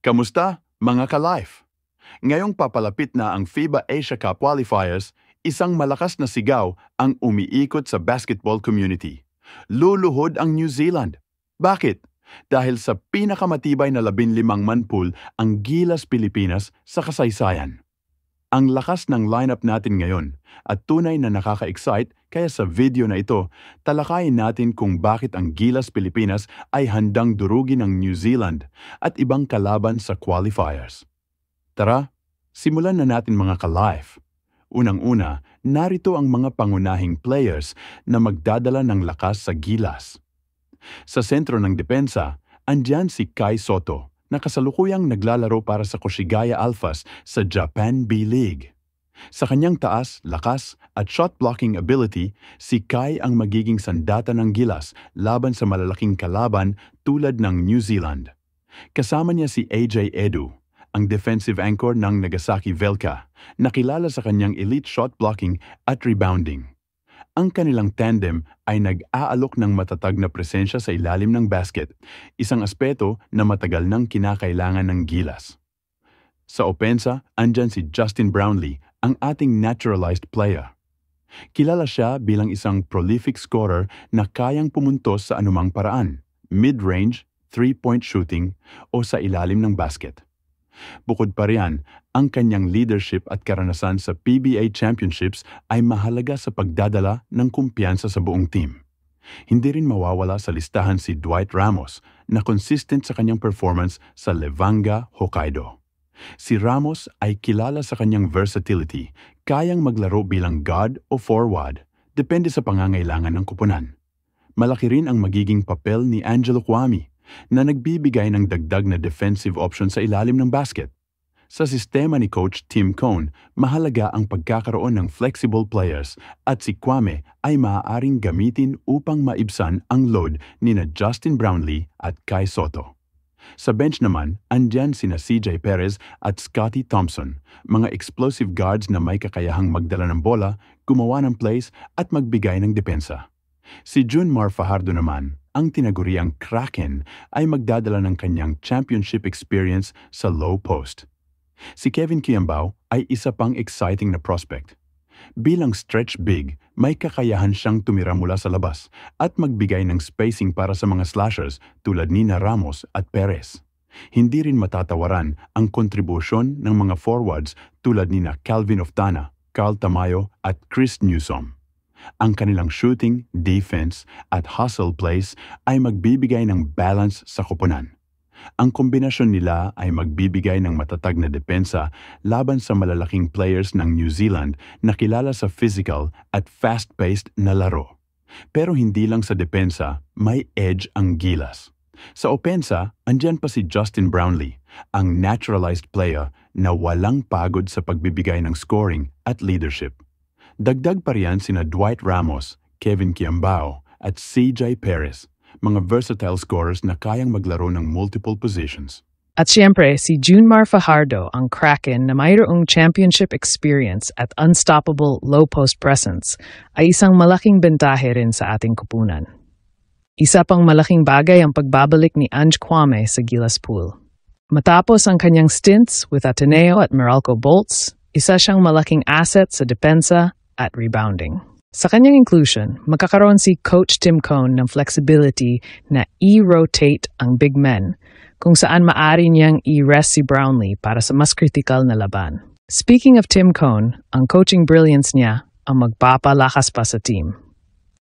Kamusta, mga ka-life? Ngayong papalapit na ang FIBA Asia Cup qualifiers, isang malakas na sigaw ang umiikot sa basketball community. Luluhod ang New Zealand. Bakit? Dahil sa pinakamatibay na labinlimang manpool ang Gilas Pilipinas sa kasaysayan. Ang lakas ng lineup natin ngayon at tunay na nakaka-excite kaya sa video na ito, talakayin natin kung bakit ang Gilas Pilipinas ay handang durugin ng New Zealand at ibang kalaban sa qualifiers. Tara, simulan na natin mga ka-life. Unang-una, narito ang mga pangunahing players na magdadala ng lakas sa Gilas. Sa sentro ng depensa, andyan si Kai Soto na kasalukuyang naglalaro para sa Koshigaya Alphas sa Japan B-League. Sa kanyang taas, lakas at shot-blocking ability, si Kai ang magiging sandata ng gilas laban sa malalaking kalaban tulad ng New Zealand. Kasama niya si AJ Edu, ang defensive anchor ng Nagasaki Velka, nakilala sa kanyang elite shot blocking at rebounding. Ang kanilang tandem ay nag-aalok ng matatag na presensya sa ilalim ng basket, isang aspeto na matagal nang kinakailangan ng gilas. Sa opensa, andyan si Justin Brownlee ang ating naturalized player. Kilala siya bilang isang prolific scorer na kayang pumuntos sa anumang paraan, mid-range, three-point shooting o sa ilalim ng basket. Bukod pa riyan, ang kanyang leadership at karanasan sa PBA Championships ay mahalaga sa pagdadala ng kumpiyansa sa buong team. Hindi rin mawawala sa listahan si Dwight Ramos na consistent sa kanyang performance sa Levanga, Hokkaido. Si Ramos ay kilala sa kanyang versatility, kayang maglaro bilang guard o forward, depende sa pangangailangan ng kupunan. Malaki rin ang magiging papel ni Angelo Kwame na nagbibigay ng dagdag na defensive option sa ilalim ng basket. Sa sistema ni Coach Tim Cohn, mahalaga ang pagkakaroon ng flexible players at si Kwame ay maaaring gamitin upang maibsan ang load ni na Justin Brownlee at Kai Soto. Sa bench naman, andyan sina CJ Perez at Scotty Thompson, mga explosive guards na may kakayahang magdala ng bola, gumawa ng plays at magbigay ng depensa. Si Jun Mar Fajardo naman, ang tinaguriang Kraken, ay magdadala ng kanyang championship experience sa low post. Si Kevin Kiambao ay isa pang exciting na prospect. Bilang stretch big, may kakayahan siyang tumira mula sa labas at magbigay ng spacing para sa mga slashers tulad ni Ramos at Perez. Hindi rin matatawaran ang kontribusyon ng mga forwards tulad ni na Calvin Oftana, Carl Tamayo at Chris Newsom. Ang kanilang shooting, defense at hustle plays ay magbibigay ng balance sa koponan. Ang kombinasyon nila ay magbibigay ng matatag na depensa laban sa malalaking players ng New Zealand na kilala sa physical at fast-paced na laro. Pero hindi lang sa depensa, may edge ang gilas. Sa opensa, andyan pa si Justin Brownlee, ang naturalized player na walang pagod sa pagbibigay ng scoring at leadership. Dagdag pa riyan sina Dwight Ramos, Kevin Kiambao at CJ Perez mga versatile scorers na kayang maglaro ng multiple positions. At siyempre, si Junmar Fajardo ang Kraken na mayroong championship experience at unstoppable low-post presence ay isang malaking bentahe rin sa ating kupunan. Isa pang malaking bagay ang pagbabalik ni Ange Kwame sa Gilas Pool. Matapos ang kanyang stints with Ateneo at Meralco Bolts, isa siyang malaking asset sa depensa at rebounding. Sa kanyang inclusion, makakaroon si Coach Tim Cone ng flexibility na i-rotate ang big men kung saan maari niyang i-rest si Brownlee para sa mas critical na laban. Speaking of Tim Cone, ang coaching brilliance niya ang magpapalakas pa sa team.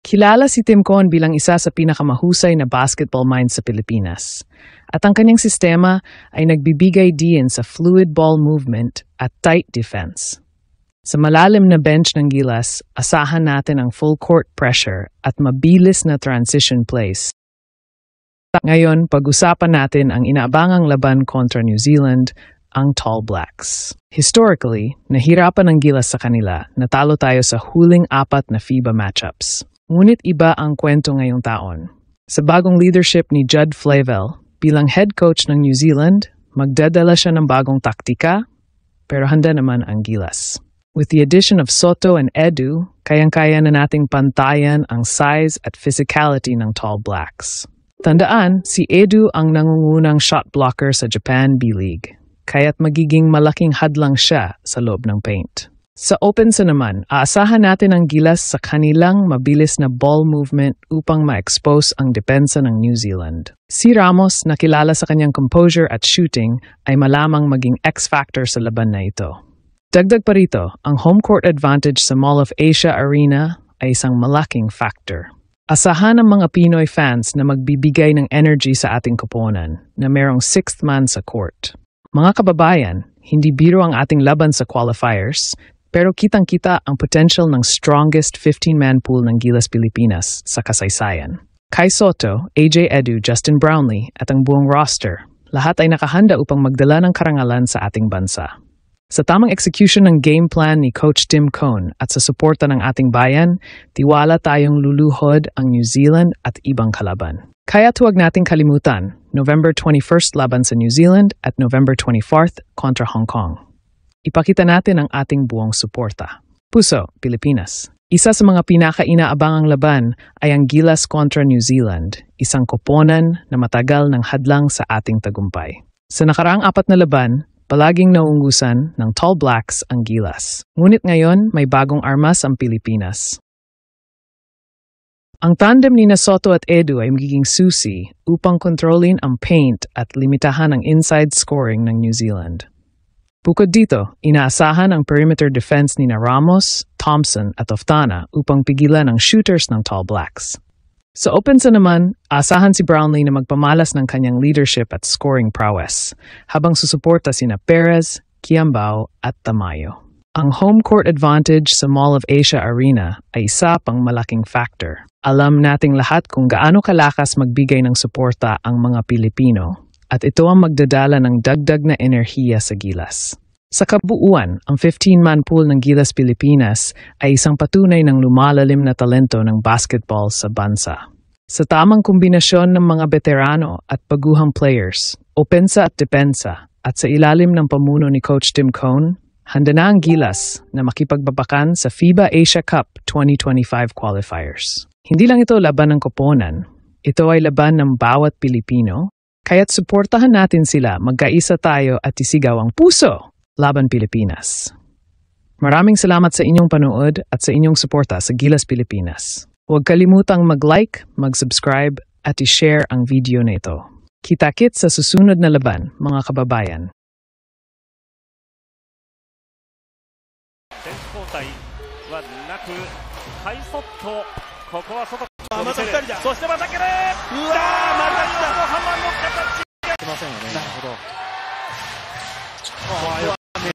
Kilala si Tim Cone bilang isa sa pinakamahusay na basketball minds sa Pilipinas. At ang kanyang sistema ay nagbibigay diin sa fluid ball movement at tight defense. Sa malalim na bench ng Gilas, asahan natin ang full court pressure at mabilis na transition plays. Ngayon, pag-usapan natin ang inaabangang laban kontra New Zealand, ang Tall Blacks. Historically, nahirapan ang Gilas sa kanila, natalo tayo sa huling apat na FIBA matchups. Ngunit iba ang kwento ngayong taon. Sa bagong leadership ni Judd Flavel, bilang head coach ng New Zealand, magdadala siya ng bagong taktika, pero handa naman ang Gilas. With the addition of Soto and Edu, kayang-kaya na nating pantayan ang size at physicality ng tall blacks. Tandaan, si Edu ang nangungunang shot blocker sa Japan B-League, kaya't magiging malaking hadlang siya sa loob ng paint. Sa open sa naman, aasahan natin ang gilas sa kanilang mabilis na ball movement upang ma-expose ang depensa ng New Zealand. Si Ramos, nakilala sa kanyang composure at shooting, ay malamang maging X-factor sa laban na ito. Dagdag pa rito, ang home court advantage sa Mall of Asia Arena ay isang malaking factor. Asahan ng mga Pinoy fans na magbibigay ng energy sa ating koponan na merong sixth man sa court. Mga kababayan, hindi biro ang ating laban sa qualifiers, pero kitang-kita ang potential ng strongest 15-man pool ng Gilas Pilipinas sa kasaysayan. Kai Soto, AJ Edu, Justin Brownlee at ang buong roster, lahat ay nakahanda upang magdala ng karangalan sa ating bansa. Sa tamang execution ng game plan ni Coach Tim Cohn at sa suporta ng ating bayan, tiwala tayong luluhod ang New Zealand at ibang kalaban. Kaya tuwag nating kalimutan, November 21st laban sa New Zealand at November 24th kontra Hong Kong. Ipakita natin ang ating buong suporta. Puso, Pilipinas. Isa sa mga pinaka-inaabang pinakainaabangang laban ay ang Gilas kontra New Zealand, isang koponan na matagal ng hadlang sa ating tagumpay. Sa nakaraang apat na laban, Palaging naungusan ng tall blacks ang gilas. Ngunit ngayon, may bagong armas ang Pilipinas. Ang tandem ni Nasoto at Edu ay magiging susi upang kontrolin ang paint at limitahan ang inside scoring ng New Zealand. Bukod dito, inaasahan ang perimeter defense ni na Ramos, Thompson at Oftana upang pigilan ang shooters ng Tall Blacks. Sa opensa naman, asahan si Brownlee na magpamalas ng kanyang leadership at scoring prowess, habang susuporta sina Perez, Kiambao at Tamayo. Ang home court advantage sa Mall of Asia Arena ay isa pang malaking factor. Alam nating lahat kung gaano kalakas magbigay ng suporta ang mga Pilipino, at ito ang magdadala ng dagdag na enerhiya sa gilas. Sa kabuuan, ang 15-man pool ng Gilas Pilipinas ay isang patunay ng lumalalim na talento ng basketball sa bansa. Sa tamang kombinasyon ng mga veterano at baguhang players, opensa at depensa, at sa ilalim ng pamuno ni Coach Tim Cohn, handa na ang Gilas na makipagbabakan sa FIBA Asia Cup 2025 qualifiers. Hindi lang ito laban ng koponan, ito ay laban ng bawat Pilipino, kaya't suportahan natin sila magkaisa tayo at isigaw ang puso Laban Pilipinas. Maraming salamat sa inyong panood at sa inyong suporta sa Gilas Pilipinas. Huwag kalimutang mag-like, mag-subscribe at i-share ang video na ito. Kitakit sa susunod na laban, mga kababayan.